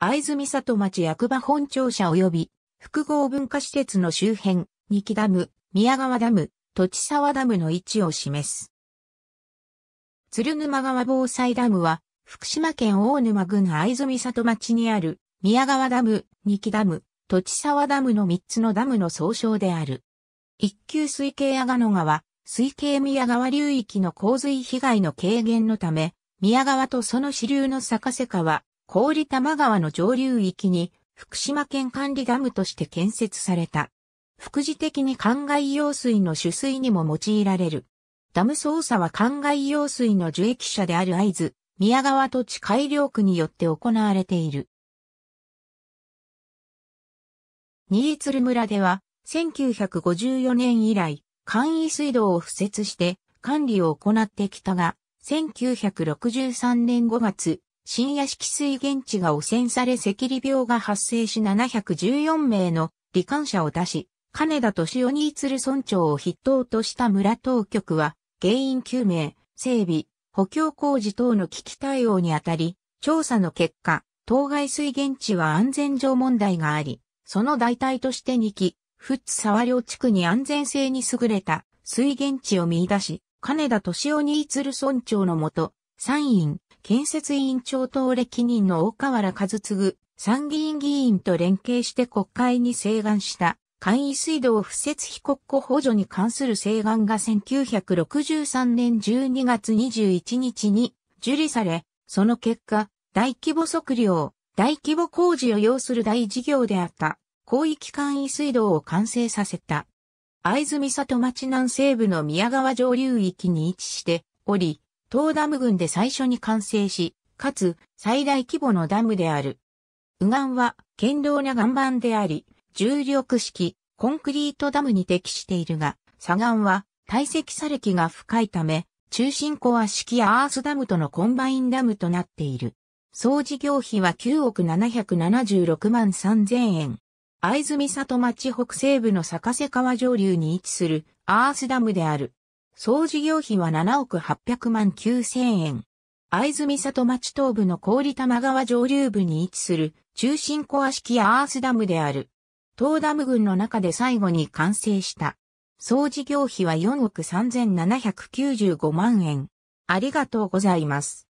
藍住里町役場本庁舎及び複合文化施設の周辺、二木ダム、宮川ダム、土地沢ダムの位置を示す。鶴沼川防災ダムは、福島県大沼郡藍住里町にある、宮川ダム、二木ダム、土地沢ダムの3つのダムの総称である。一級水系阿賀野川、水系宮川流域の洪水被害の軽減のため、宮川とその支流の逆瀬川、氷玉川の上流域に福島県管理ダムとして建設された。副次的に灌漑用水の取水にも用いられる。ダム操作は灌漑用水の受益者である会津、宮川土地改良区によって行われている。新鶴村では、1954年以来、簡易水道を敷設して管理を行ってきたが、1963年5月、深夜式水源地が汚染され赤痢病が発生し714名の罹患者を出し、金田敏夫に鶴村長を筆頭とした村当局は、原因究明、整備、補強工事等の危機対応にあたり、調査の結果、当該水源地は安全上問題があり、その代替として2期、富津沢領地区に安全性に優れた水源地を見出し、金田敏夫に鶴村長のもと、参院、建設委員長等歴任の大河原和次、参議院議員と連携して国会に請願した、簡易水道不設非国庫補助に関する請願が1963年12月21日に受理され、その結果、大規模測量、大規模工事を要する大事業であった、広域簡易水道を完成させた。藍住里町南西部の宮川上流域に位置しており、東ダム群で最初に完成し、かつ最大規模のダムである。右岸は堅牢な岩盤であり、重力式コンクリートダムに適しているが、左岸は堆積砂礫が深いため、中心コア式やアースダムとのコンバインダムとなっている。総事業費は9億776万3000円。藍住里町北西部の坂瀬川上流に位置するアースダムである。総事業費は7億800万9000円。藍住里町東部の氷玉川上流部に位置する中心コア式アースダムである。東ダム群の中で最後に完成した。総事業費は4億3795万円。ありがとうございます。